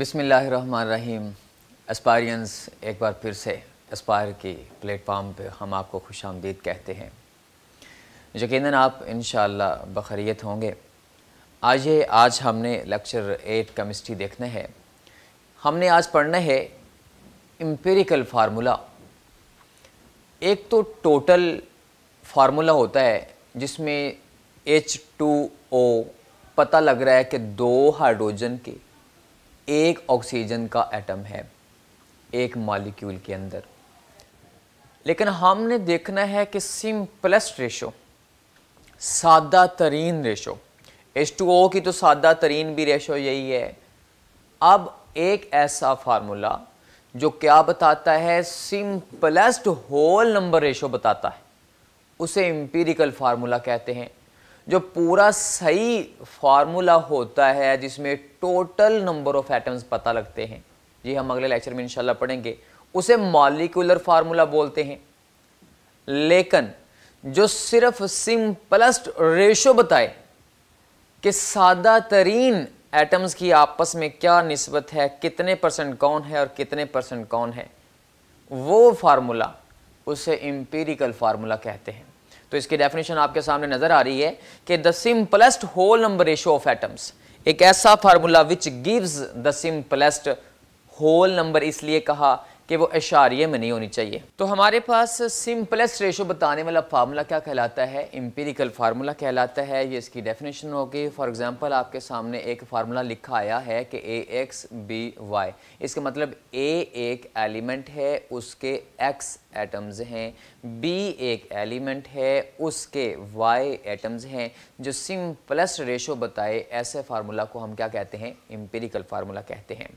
बिसमीम एस्पायरियंस एक बार फिर से एस्पायर की प्लेटफॉर्म पे हम आपको खुश आमदीद कहते हैं यकीन आप इन बखरियत होंगे आज ये आज हमने लेक्चर एट केमिस्ट्री देखना है हमने आज पढ़ना है एम्पेरिकल फार्मूला एक तो टोटल फार्मूला होता है जिसमें एच टू ओ पता लग रहा है कि दो हाइड्रोजन के एक ऑक्सीजन का एटम है एक मालिक्यूल के अंदर लेकिन हमने देखना है कि सिंपलेस्ट रेशो सादा तरीन रेशो एच टू ओ की तो सादा तरीन भी रेशो यही है अब एक ऐसा फार्मूला जो क्या बताता है सिंपलेस्ट होल नंबर रेशो बताता है उसे एम्पीरिकल फार्मूला कहते हैं जो पूरा सही फार्मूला होता है जिसमें टोटल नंबर ऑफ एटम्स पता लगते हैं जी हम अगले लेक्चर में इंशाल्लाह पढ़ेंगे उसे मॉलिकुलर फार्मूला बोलते हैं लेकिन जो सिर्फ सिंपलस्ट रेशो बताए कि सादा तरीन एटम्स की आपस में क्या नस्बत है कितने परसेंट कौन है और कितने परसेंट कौन है वो फार्मूला उसे एम्पेरिकल फार्मूला कहते हैं तो इसकी डेफिनेशन आपके सामने नज़र आ रही है कि the simplest whole number ratio of atoms एक ऐसा formula which gives the simplest whole number इसलिए कहा कि वो अशारिये में नहीं होनी चाहिए तो हमारे पास सिंपलेस्ट रेशो बताने वाला फार्मूला क्या कहलाता है एम्पेरिकल फार्मूला कहलाता है ये इसकी डेफिनेशन होगी फॉर एग्जांपल आपके सामने एक फार्मूला लिखा आया है कि ए एक्स बी वाई इसका मतलब ए एक एलिमेंट है उसके एक्स एटम्स हैं बी एक एलिमेंट है उसके वाई एटम्स हैं जो सिंपलेस्ट रेशो बताए ऐसे फार्मूला को हम क्या कहते हैं इम्पेरिकल फार्मूला कहते हैं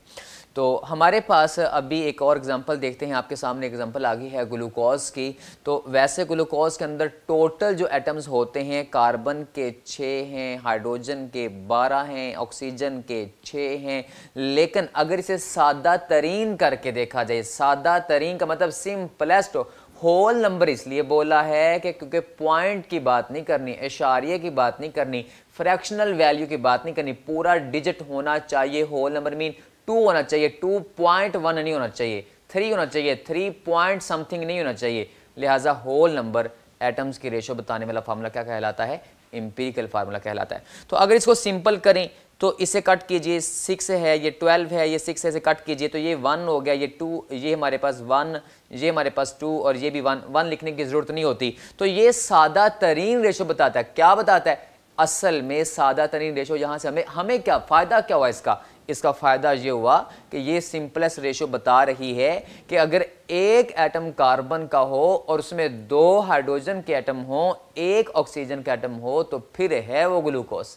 तो हमारे पास अभी एक और एग्जांपल देखते हैं आपके सामने एग्जांपल आ गई है ग्लूकोज की तो वैसे ग्लूकोज के अंदर टोटल जो एटम्स होते हैं कार्बन के छः हैं हाइड्रोजन के बारह हैं ऑक्सीजन के छः हैं लेकिन अगर इसे सादा तरीन करके देखा जाए सादा तरीन का मतलब सिंपलेस्ट होल नंबर इसलिए बोला है कि क्योंकि पॉइंट की बात नहीं करनी इशारे की बात नहीं करनी फ्रैक्शनल वैल्यू की बात नहीं करनी पूरा डिजिट होना चाहिए होल नंबर मीन टू होना चाहिए टू पॉइंट वन नहीं होना चाहिए थ्री होना चाहिए थ्री पॉइंट समथिंग नहीं होना चाहिए लिहाजा होल नंबर एटम्स की रेशो बताने वाला फार्मूला क्या कहलाता है एम्पीरिकल फार्मूला कहलाता है तो अगर इसको सिंपल करें तो इसे कट कीजिए सिक्स है ये ट्वेल्व है ये सिक्स है इसे कट कीजिए तो ये वन हो गया ये टू ये हमारे पास वन ये हमारे पास टू और ये भी वन वन लिखने की ज़रूरत नहीं होती तो ये सादा तरीन रेशो बताता है क्या बताता है असल में सादा तरीन रेशो यहाँ से हमें हमें क्या फ़ायदा क्या हुआ इसका इसका फ़ायदा ये हुआ कि ये सिंपलेस्ट रेशो बता रही है कि अगर एक एटम कार्बन का हो और उसमें दो हाइड्रोजन के एटम हो एक ऑक्सीजन के एटम हो तो फिर है वो ग्लूकोज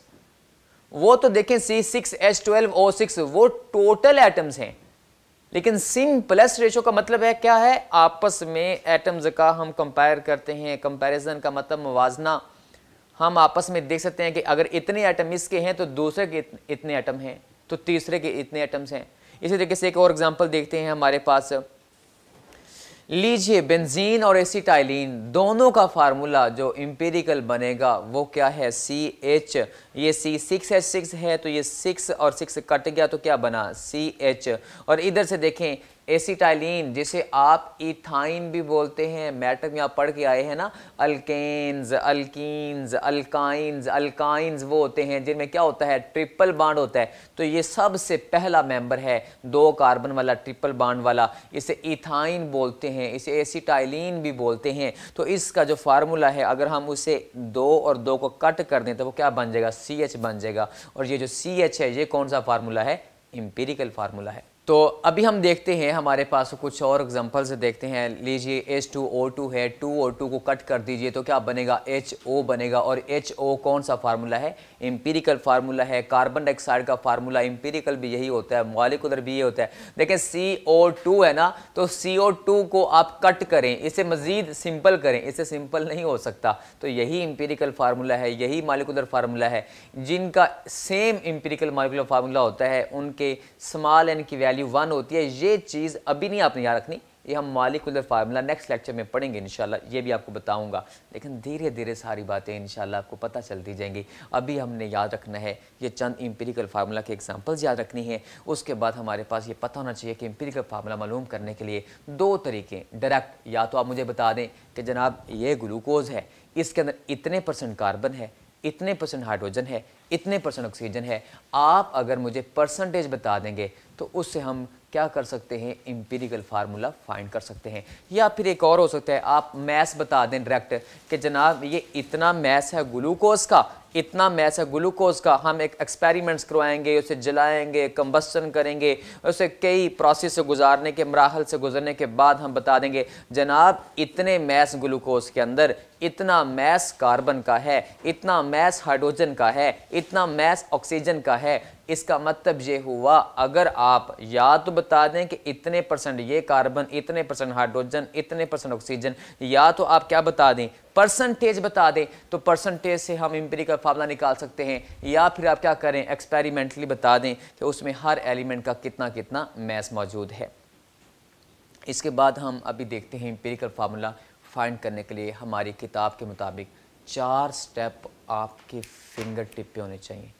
वो तो देखें C six H twelve O six वो टोटल एटम्स हैं लेकिन सिम प्लस रेशो का मतलब है क्या है आपस में एटम्स का हम कंपेयर करते हैं कंपैरिजन का मतलब मुजना हम आपस में देख सकते हैं कि अगर इतने एटम इसके हैं तो दूसरे के इतने एटम हैं तो तीसरे के इतने एटम्स हैं इसी तरीके से एक और एग्जाम्पल देखते हैं हमारे पास लीजिए बेंजीन और एसिटाइलिन दोनों का फार्मूला जो इम्पेरिकल बनेगा वो क्या है सी एच ये सी सिक्स एच सिक्स है तो ये सिक्स और सिक्स कट गया तो क्या बना सी एच और इधर से देखें एसीटाइलिन जिसे आप इथाइन भी बोलते हैं मैटर में आप पढ़ के आए हैं ना अल्केन्स अल्कीन्स अल्काइन्स अल्काइन्स वो होते हैं जिनमें क्या होता है ट्रिपल बाड होता है तो ये सबसे पहला मेंबर है दो कार्बन वाला ट्रिपल बाड वाला इसे इथाइन बोलते हैं इसे एसीटाइलिन भी बोलते हैं तो इसका जो फार्मूला है अगर हम उसे दो और दो को कट कर दें तो वो क्या बन जाएगा सी बन जाएगा और ये जो सी है ये कौन सा फार्मूला है एम्पेरिकल फार्मूला है तो अभी हम देखते हैं हमारे पास कुछ और एग्जांपल्स देखते हैं लीजिए एच टू ओ टू है टू ओ टू को कट कर दीजिए तो क्या बनेगा एच ओ बनेगा और एच ओ कौन सा फार्मूला है एम्पीरिकल फार्मूला है कार्बन डाइऑक्साइड का फार्मूला एम्पीरिकल भी यही होता है मॉलिकुलर भी ये होता है देखें सी ओ टू है ना तो सी ओ टू को आप कट करें इसे मज़ीद सिंपल करें इसे सिंपल नहीं हो सकता तो यही एम्पीरिकल फार्मूला है यही मालिकुलर फार्मूला है जिनका सेम एम्पीरिकल मालिकुलर फार्मूला होता है उनके स्मॉल एन की वैल्यू वैल्यू वन होती है ये चीज़ अभी नहीं आपने याद रखनी ये हम मालिकुलर फार्मूला नेक्स्ट लेक्चर में पढ़ेंगे इनशाला ये भी आपको बताऊंगा लेकिन धीरे धीरे सारी बातें इनशाला आपको पता चलती जाएंगी अभी हमने याद रखना है ये चंद इम्पेरिकल फार्मूला के एग्जांपल्स याद रखनी है उसके बाद हमारे पास ये पता होना चाहिए कि इम्पेरिकल फार्मूला मालूम करने के लिए दो तरीके डायरेक्ट या तो आप मुझे बता दें कि जनाब ये ग्लूकोज है इसके अंदर इतने परसेंट कार्बन है इतने परसेंट हाइड्रोजन है इतने परसेंट ऑक्सीजन है आप अगर मुझे परसेंटेज बता देंगे तो उससे हम क्या कर सकते हैं इम्पीरिकल फार्मूला फाइंड कर सकते हैं या फिर एक और हो सकता है आप मैस बता दें डायरेक्ट कि जनाब ये इतना मैस है ग्लूकोज का इतना मैस है ग्लूकोज का हम एक एक्सपेरिमेंट्स करवाएंगे उसे जलाएंगे कंबस्टन करेंगे उसे कई प्रोसेस से गुजारने के मराहल से गुजरने के बाद हम बता देंगे जनाब इतने मैस ग्लूकोज के अंदर इतना मैस कार्बन का है इतना मैस हाइड्रोजन का है इतना मैस ऑक्सीजन का है इसका मतलब ये हुआ अगर आप या तो बता दें कि इतने परसेंट ये कार्बन इतने परसेंट हाइड्रोजन इतने परसेंट ऑक्सीजन या तो आप क्या बता दें परसेंटेज बता दें तो परसेंटेज से हम इम्पेरिकल फार्मूला निकाल सकते हैं या फिर आप क्या करें एक्सपेरिमेंटली बता दें कि उसमें हर एलिमेंट का कितना कितना मैस मौजूद है इसके बाद हम अभी देखते हैं इम्पेरिकल फार्मूला फाइंड करने के लिए हमारी किताब के मुताबिक चार स्टेप आपके फिंगर टिप पे होने चाहिए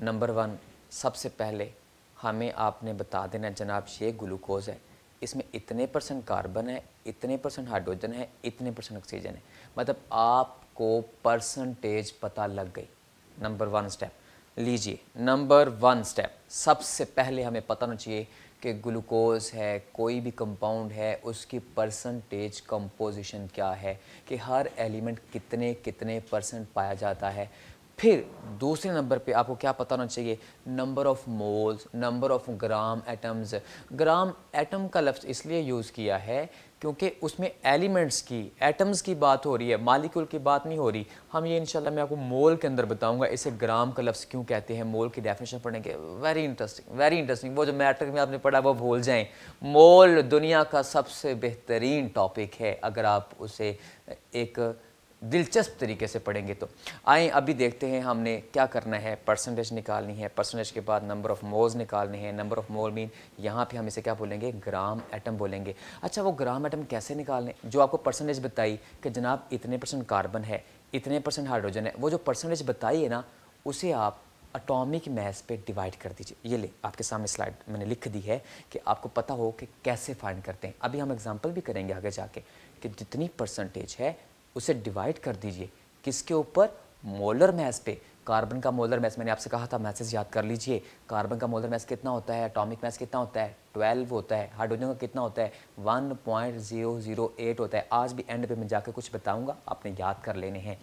नंबर वन सबसे पहले हमें आपने बता देना जनाब ये ग्लूकोज है इसमें इतने परसेंट कार्बन है इतने परसेंट हाइड्रोजन है इतने परसेंट ऑक्सीजन है मतलब आपको परसेंटेज पता लग गई नंबर वन स्टेप लीजिए नंबर वन स्टेप सबसे पहले हमें पता होना चाहिए कि ग्लूकोज है कोई भी कंपाउंड है उसकी परसेंटेज कंपोजिशन क्या है कि हर एलिमेंट कितने कितने परसेंट पाया जाता है फिर दूसरे नंबर पे आपको क्या पता होना चाहिए number of moles number of gram atoms gram atom का लफ्ज़ इसलिए यूज़ किया है क्योंकि उसमें एलिमेंट्स की एटम्स की बात हो रही है मालिक्यूल की बात नहीं हो रही हम ये इंशाल्लाह मैं आपको मोल के अंदर बताऊंगा इसे ग्राम का लफ्ज़ क्यों कहते हैं मोल की डेफिनेशन पढ़ने के वेरी इंटरेस्टिंग वेरी इंटरेस्टिंग वो जो मैट्रिक में आपने पढ़ा वो भूल जाएं मोल दुनिया का सबसे बेहतरीन टॉपिक है अगर आप उसे एक दिलचस्प तरीके से पढ़ेंगे तो आए अभी देखते हैं हमने क्या करना है परसेंटेज निकालनी है परसेंटेज के बाद नंबर ऑफ़ मोल्स निकालने हैं नंबर ऑफ़ मोल मीन यहाँ पे हम इसे क्या बोलेंगे ग्राम एटम बोलेंगे अच्छा वो ग्राम एटम कैसे निकालने जो आपको परसेंटेज बताई कि जनाब इतने परसेंट कार्बन है इतने परसेंट हाइड्रोजन है वो जो परसेंटेज बताई है ना उसे आप अटोमिक मैस पे डिवाइड कर दीजिए ये ले आपके सामने स्लाइड मैंने लिख दी है कि आपको पता हो कि कैसे फाइंड करते हैं अभी हम एग्जांपल भी करेंगे आगे जाके कि जितनी परसेंटेज है उसे डिवाइड कर दीजिए किसके ऊपर मोलर मैस पे कार्बन का मोलर मैस मैंने आपसे कहा था मैसेज याद कर लीजिए कार्बन का मोलर मैस कितना होता है एटॉमिक मैस कितना होता है ट्वेल्व होता है हाइड्रोजन का कितना होता है one point zero zero eight होता है आज भी एंड पे मैं जाकर कुछ बताऊंगा आपने याद कर लेने हैं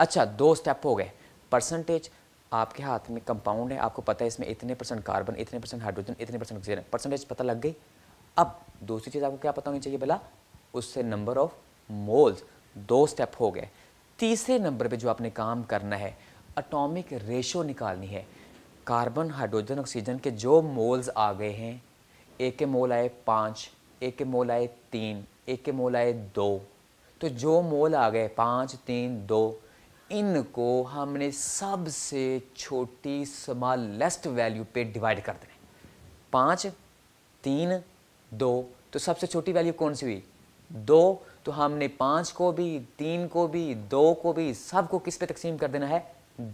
अच्छा दो स्टेप हो गए परसेंटेज आपके हाथ में कंपाउंड है आपको पता है इसमें इतने परसेंट कार्बन इतने परसेंट हाइड्रोजन इतने परसेंट ऑक्सीजन परसेंटेज पता लग गई अब दूसरी चीज़ आपको क्या पता होनी चाहिए भला उससे नंबर ऑफ मोल्स दो स्टेप हो गए तीसरे नंबर पे जो आपने काम करना है अटोमिक रेशो निकालनी है कार्बन हाइड्रोजन ऑक्सीजन के जो मोल्स आ गए हैं एक के मोल आए पाँच एक के मोल आए तीन एक के मोल आए दो तो जो मोल आ गए पाँच तीन दो इनको हमने सबसे छोटी स्मॉलेस्ट वैल्यू पे डिवाइड कर देना पाँच तीन दो तो सबसे छोटी वैल्यू कौन सी हुई दो तो हमने पाँच को भी तीन को भी दो को भी सब को किस पे तकसीम कर देना है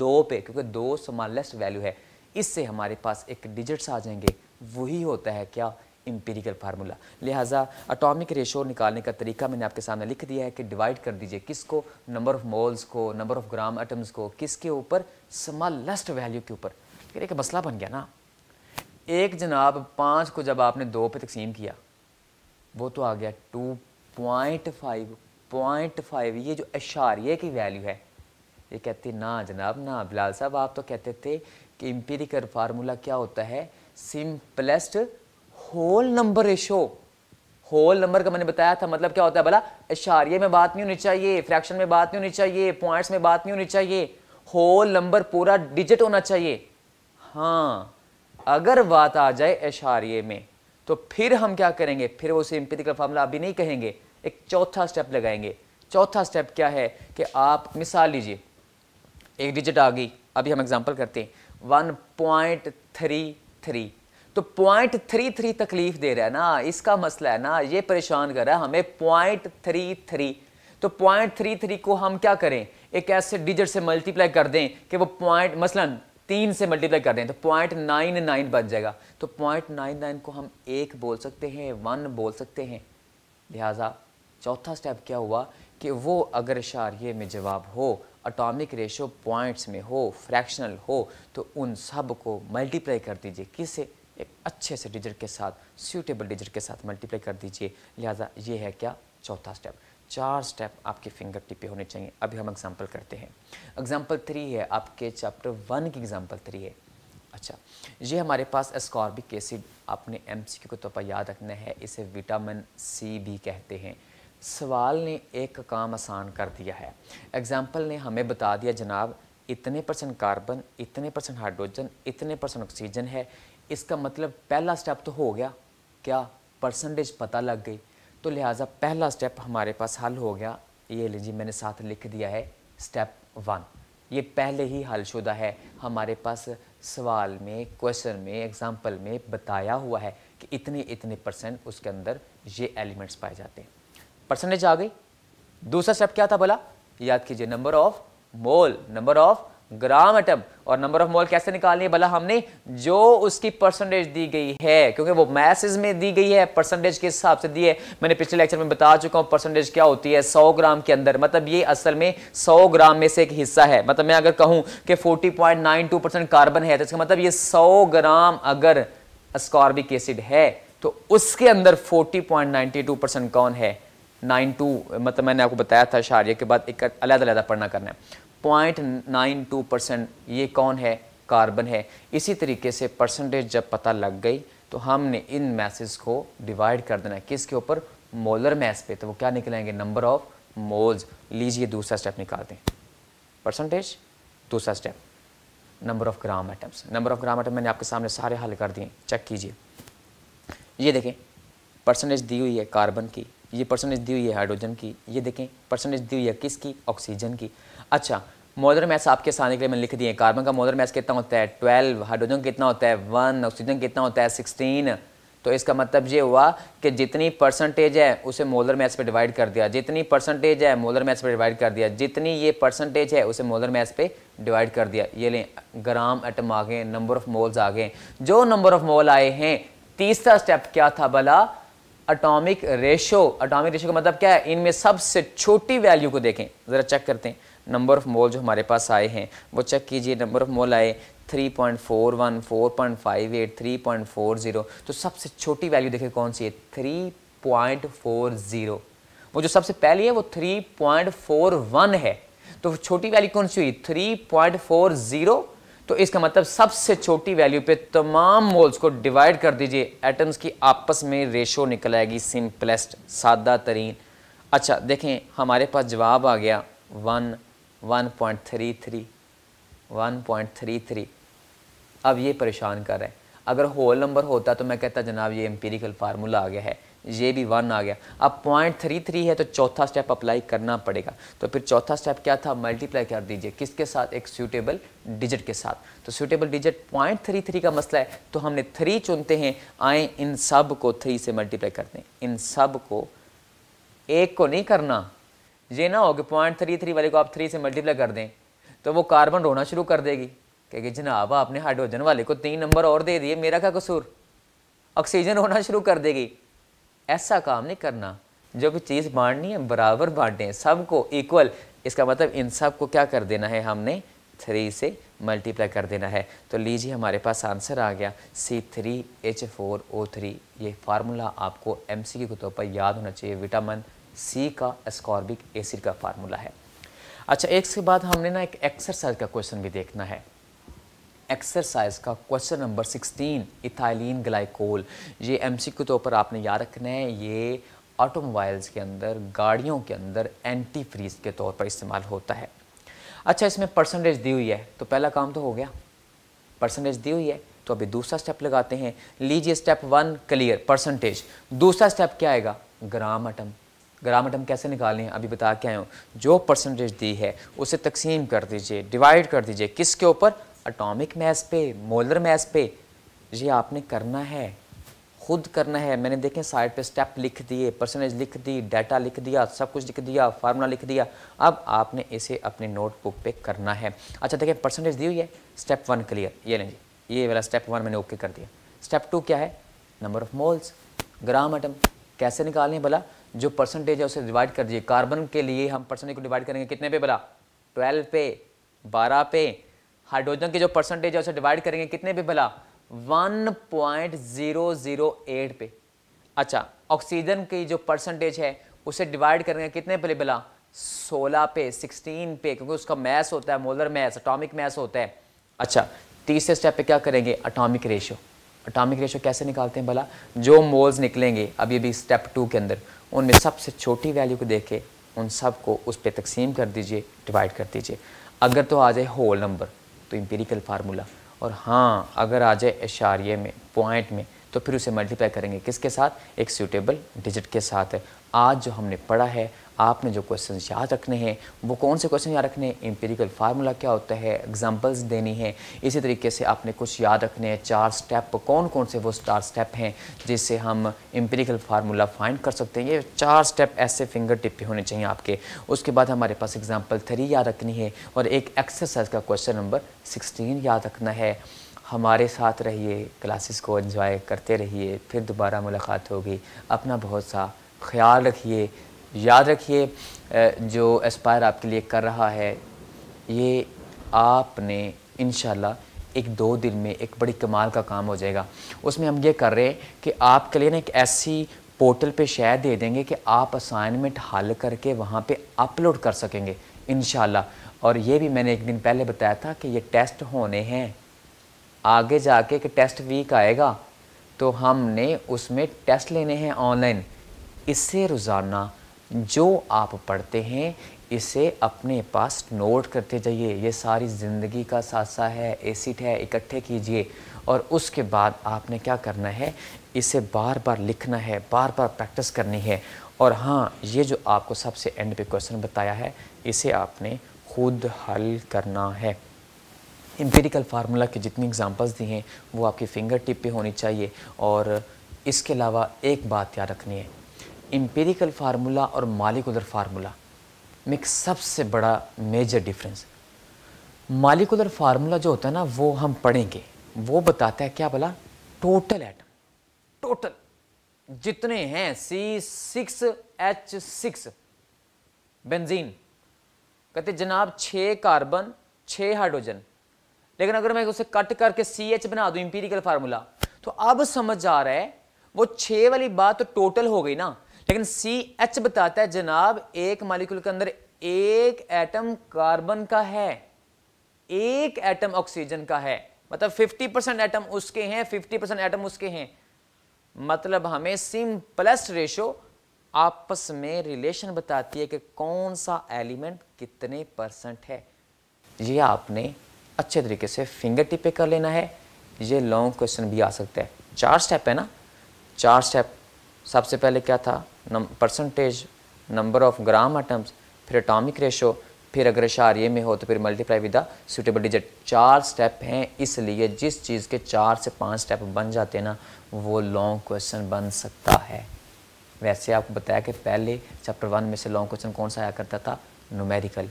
दो पे क्योंकि दो स्मॉलेस्ट वैल्यू है इससे हमारे पास एक डिजिट्स आ जाएंगे वही होता है क्या इम्पेरिकल फार्मूला लिहाजा अटोमिक रेशो निकालने का तरीका मैंने आपके सामने लिख दिया है कि डिवाइड कर दीजिए किसको नंबर ऑफ़ मोल्स को नंबर ऑफ़ ग्राम एटम्स को किसके ऊपर स्मॉलेस्ट वैल्यू के ऊपर फिर एक मसला बन गया ना एक जनाब पाँच को जब आपने दो पे तकसीम किया वो तो आ गया two point five point five ये जो इशारे की वैल्यू है ये कहते ना जनाब ना बिलाल साहब आप तो कहते थे कि इम्पीरिकल फार्मूला क्या होता है simplest whole number ratio whole number का मैंने बताया था मतलब क्या होता है भला इशारे में बात नहीं होनी चाहिए फ्रैक्शन में बात नहीं होनी चाहिए पॉइंट्स में बात नहीं होनी चाहिए होल नंबर पूरा डिजिट होना चाहिए हाँ अगर बात आ जाए इशारे में तो फिर हम क्या करेंगे फिर वो उसे फार्मूला अभी नहीं कहेंगे एक चौथा स्टेप लगाएंगे चौथा स्टेप क्या है कि आप मिसाल लीजिए एक डिजिट आ गई अभी हम एग्जांपल करते हैं वन पॉइंट थ्री थ्री तो पॉइंट थ्री थ्री तकलीफ दे रहा है ना इसका मसला है ना ये परेशान कर रहा है हमें पॉइंट थ्री थ्री तो पॉइंट थ्री थ्री को हम क्या करें एक ऐसे डिजिट से मल्टीप्लाई कर दें कि वो पॉइंट मसलन तीन से मल्टीप्लाई कर दें तो पॉइंट नाइन नाइन बन जाएगा तो पॉइंट नाइन नाइन को हम एक बोल सकते हैं वन बोल सकते हैं लिहाजा चौथा स्टेप क्या हुआ कि वो अगर इशारे में जवाब हो अटोमिक रेशो पॉइंट्स में हो फ्रैक्शनल हो तो उन सब को मल्टीप्लाई कर दीजिए किसे एक अच्छे से डिजिट के साथ सूटेबल डिजिट के साथ मल्टीप्लाई कर दीजिए लिहाजा ये है क्या चौथा स्टेप चार स्टेप आपके फिंगर टिप पे होने चाहिए अभी हम एग्जांपल करते हैं एग्जांपल थ्री है आपके चैप्टर वन की एग्जांपल थ्री है अच्छा ये हमारे पास एस्कॉर्बिक एसिड आपने एम को तो याद रखना है इसे विटामिन सी भी कहते हैं सवाल ने एक काम आसान कर दिया है एग्जाम्पल ने हमें बता दिया जनाब इतने परसेंट कार्बन इतने परसेंट हाइड्रोजन इतने परसेंट ऑक्सीजन है इसका मतलब पहला स्टेप तो हो गया क्या परसेंटेज पता लग गई तो लिहाजा पहला स्टेप हमारे पास हल हो गया ये लीजिए मैंने साथ लिख दिया है स्टेप वन ये पहले ही हल शुदा है हमारे पास सवाल में क्वेश्चन में एग्ज़ाम्पल में बताया हुआ है कि इतने इतने परसेंट उसके अंदर ये एलिमेंट्स पाए जाते हैं परसेंटेज आ गई दूसरा स्टेप क्या था बोला याद कीजिए number of mole number of gram atom और नंबर ऑफ मोल कैसे निकालनी है बोला हमने जो उसकी परसेंटेज दी गई है क्योंकि वो मैसेज में दी गई है परसेंटेज के हिसाब से दी है मैंने पिछले लेक्चर में बता चुका हूँ परसेंटेज क्या होती है सौ ग्राम के अंदर मतलब ये असल में सौ ग्राम में से एक हिस्सा है मतलब मैं अगर कहूँ कि फोर्टी कार्बन है तो इसका मतलब ये सौ ग्राम अगर स्कॉर्बिक एसिड है तो उसके अंदर फोर्टी कौन है नाइन टू मतलब मैंने आपको बताया था शारिया के बाद एक अलग-अलग पढ़ना करना है पॉइंट नाइन टू परसेंट ये कौन है कार्बन है इसी तरीके से परसेंटेज जब पता लग गई तो हमने इन मैसेज को डिवाइड कर देना है किसके ऊपर मोलर मैस पे तो वो क्या निकलेंगे नंबर ऑफ मोल्स लीजिए दूसरा स्टेप निकाल दें परसेंटेज दूसरा step number of gram atoms number of gram atom मैंने आपके सामने सारे हल कर दिए चेक कीजिए ये देखें परसेंटेज दी हुई है कार्बन की ये परसेंटेज दी हुई है हाइड्रोजन की ये देखें परसेंटेज दी हुई है किसकी ऑक्सीजन की अच्छा मॉडर मैथ्स आपके सामने के लिए मैंने लिख दिए कार्बन का मॉडर मैथ्स कितना होता है ट्वेल्व हाइड्रोजन कितना होता है वन ऑक्सीजन कितना होता है सिक्सटीन तो इसका मतलब ये हुआ कि जितनी परसेंटेज है उसे मोलर मैथ्स पे डिवाइड कर दिया जितनी परसेंटेज है मोलर मैथ्स पे डिवाइड कर दिया जितनी ये परसेंटेज है उसे मोलर मैथ्स पे डिवाइड कर दिया ये लें ग्राम एटम आ गए नंबर ऑफ मोल्स आ गए जो नंबर ऑफ मोल आए हैं तीसरा स्टेप क्या था भला अटोमिक रेशो अटोमिक रेशो का मतलब क्या है इनमें सबसे छोटी वैल्यू को देखें ज़रा चेक करते हैं नंबर ऑफ़ मोल जो हमारे पास आए हैं वो चेक कीजिए नंबर ऑफ़ मोल आए 3.41, 4.58, 3.40 तो सबसे छोटी वैल्यू देखें कौन सी है 3.40 वो जो सबसे पहली है वो 3.41 है तो छोटी वैल्यू कौन सी हुई 3.40 तो इसका मतलब सबसे छोटी वैल्यू पे तमाम मोल्स को डिवाइड कर दीजिए एटम्स की आपस में रेशो निकल आएगी सिंपलेस्ट सादा तरीन अच्छा देखें हमारे पास जवाब आ गया one one point three three one point three three अब ये परेशान कर रहे हैं अगर होल नंबर होता तो मैं कहता जनाब ये एम्पीरिकल फार्मूला आ गया है ये भी वन आ गया अब पॉइंट थ्री थ्री है तो चौथा स्टेप अप्लाई करना पड़ेगा तो फिर चौथा स्टेप क्या था मल्टीप्लाई कर दीजिए किसके साथ एक सूटेबल डिजिट के साथ तो suitable digit point three three का मसला है तो हमने थ्री चुनते हैं आए इन सब को थ्री से मल्टीप्लाई करते हैं इन सब को एक को नहीं करना ये ना हो कि पॉइंट थ्री थ्री वाले को आप थ्री से मल्टीप्लाई कर दें तो वो कार्बन रोना शुरू कर देगी कहेंगे जनाब आपने हाइड्रोजन वाले को तीन नंबर और दे दिए मेरा क्या कसूर ऑक्सीजन होना शुरू कर देगी ऐसा काम नहीं करना जो कि चीज़ बांटनी है बराबर बांटें सबको इक्वल इसका मतलब इन सब को क्या कर देना है हमने थ्री से मल्टीप्लाई कर देना है तो लीजिए हमारे पास आंसर आ गया C three H four O three ये फार्मूला आपको एम सी के तौर पर याद होना चाहिए विटामिन सी का स्कॉर्बिक एसिड का फार्मूला है अच्छा एक के बाद हमने ना एक एक्सरसाइज का क्वेश्चन भी देखना है एक्सरसाइज का क्वेश्चन नंबर 16 इथाइलिन ग्लाइकोल ये एमसी के तौर पर आपने याद रखना है ये ऑटोमोबाइल्स के अंदर गाड़ियों के अंदर एंटी फ्रीज के तौर पर इस्तेमाल होता है अच्छा इसमें परसेंटेज दी हुई है तो पहला काम तो हो गया परसेंटेज दी हुई है तो अभी दूसरा स्टेप लगाते हैं लीजिए स्टेप वन क्लियर परसेंटेज दूसरा स्टेप क्या आएगा ग्राम अटम ग्राम अटम कैसे निकालने हैं अभी बता के आए हो जो परसेंटेज दी है उसे तकसीम कर दीजिए डिवाइड कर दीजिए किसके ऊपर अटोमिक मैस पे मोलर मैस पे ये आपने करना है खुद करना है मैंने देखें साइड पे स्टेप लिख दिए परसेंटेज लिख दी डाटा लिख दिया सब कुछ लिख दिया फार्मूला लिख दिया अब आपने इसे अपने नोटबुक पे करना है अच्छा देखें परसेंटेज दी हुई है स्टेप वन क्लियर ये लें जी ये वाला स्टेप वन मैंने ओके कर दिया स्टेप टू क्या है number of moles gram atom कैसे निकालें भला जो परसेंटेज है उसे डिवाइड कर दिए कार्बन के लिए हम परसेंटेज को डिवाइड करेंगे कितने पे भला ट्वेल्व पे बारह पे हाइड्रोजन के जो परसेंटेज है उसे डिवाइड करेंगे कितने पे भला 1.008 पे अच्छा ऑक्सीजन की जो परसेंटेज है उसे डिवाइड करेंगे कितने पे भला 16 पे 16 पे क्योंकि उसका मैस होता है मोलर मैस अटोमिक मैस होता है अच्छा तीसरे स्टेप पे क्या करेंगे अटोमिक रेशियो अटोमिक रेशियो कैसे निकालते हैं भला जो मोल्स निकलेंगे अभी अभी स्टेप टू के अंदर उनमें सबसे छोटी वैल्यू को देखे उन सबको उस पर तकसीम कर दीजिए डिवाइड कर दीजिए अगर तो आ जाए होल नंबर तो एम्पेरिकल फार्मूला और हाँ अगर आ जाए इशारे में पॉइंट में तो फिर उसे मल्टीप्लाई करेंगे किसके साथ एक सूटेबल डिजिट के साथ आज जो हमने पढ़ा है आपने जो क्वेश्चन याद रखने हैं वो कौन से क्वेश्चन याद रखने हैं एम्पेरिकल फार्मूला क्या होता है एग्जांपल्स देनी है इसी तरीके से आपने कुछ याद रखने हैं चार स्टेप कौन कौन से वो चार स्टेप हैं जिससे हम एम्पेरिकल फार्मूला फाइंड कर सकते हैं ये चार स्टेप ऐसे फिंगर टिप पे होने चाहिए आपके उसके बाद हमारे पास एग्जाम्पल थ्री याद रखनी है और एक एक्सरसाइज का क्वेश्चन नंबर सिक्सटीन याद रखना है हमारे साथ रहिए क्लासेस को एंजॉय करते रहिए फिर दोबारा मुलाकात होगी अपना बहुत सा ख्याल रखिए याद रखिए जो एस्पायर आपके लिए कर रहा है ये आपने इन एक दो दिन में एक बड़ी कमाल का काम हो जाएगा उसमें हम ये कर रहे हैं कि आपके लिए ना एक ऐसी पोर्टल पे शेयर दे देंगे कि आप असाइनमेंट हल करके वहाँ पे अपलोड कर सकेंगे इन और ये भी मैंने एक दिन पहले बताया था कि ये टेस्ट होने हैं आगे जाके एक टेस्ट वीक आएगा तो हमने उसमें टेस्ट लेने हैं ऑनलाइन इससे रोज़ाना जो आप पढ़ते हैं इसे अपने पास नोट करते जाइए ये सारी ज़िंदगी का सासा है एसिड है इकट्ठे कीजिए और उसके बाद आपने क्या करना है इसे बार बार लिखना है बार बार प्रैक्टिस करनी है और हाँ ये जो आपको सबसे एंड पे क्वेश्चन बताया है इसे आपने खुद हल करना है एम्पेरिकल फार्मूला के जितनी एग्जांपल्स दी हैं वो आपकी फिंगर टिप पे होनी चाहिए और इसके अलावा एक बात याद रखनी है इम्पेरिकल फार्मूला और मालिकुलर फार्मूला में एक सबसे बड़ा मेजर डिफरेंस मालिकुलर फार्मूला जो होता है ना वो हम पढ़ेंगे वो बताता है क्या बोला टोटल एटम टोटल जितने हैं C six H six benzene कहते जनाब छः कार्बन छः हाइड्रोजन लेकिन अगर मैं उसे कट करके सी एच बना दू इंपीरिकल फार्मूला तो अब समझ आ रहा है वो छः वाली बात तो टोटल हो गई ना लेकिन सी एच बताता है जनाब एक मालिक्यूल के अंदर एक एटम कार्बन का है एक एटम ऑक्सीजन का है मतलब 50 परसेंट एटम उसके हैं 50 परसेंट एटम उसके हैं मतलब हमें सिंपलेस्ट रेशो आपस में रिलेशन बताती है कि कौन सा एलिमेंट कितने परसेंट है ये आपने अच्छे तरीके से फिंगर टिप पे कर लेना है ये लॉन्ग क्वेश्चन भी आ सकता है चार स्टेप है ना चार स्टेप सबसे पहले क्या था percentage number of gram atoms फिर अटोमिक रेशो फिर अगर ये में हो तो फिर multiply with suitable suitable digit चार स्टेप हैं इसलिए जिस चीज़ के चार से पाँच स्टेप बन जाते हैं ना वो लॉन्ग क्वेश्चन बन सकता है वैसे आपको बताया कि पहले चैप्टर वन में से लॉन्ग क्वेश्चन कौन सा आया करता था नोमेरिकल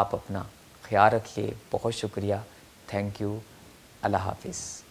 आप अपना ख्याल रखिए बहुत शुक्रिया थैंक यू अल्लाह हाफिज़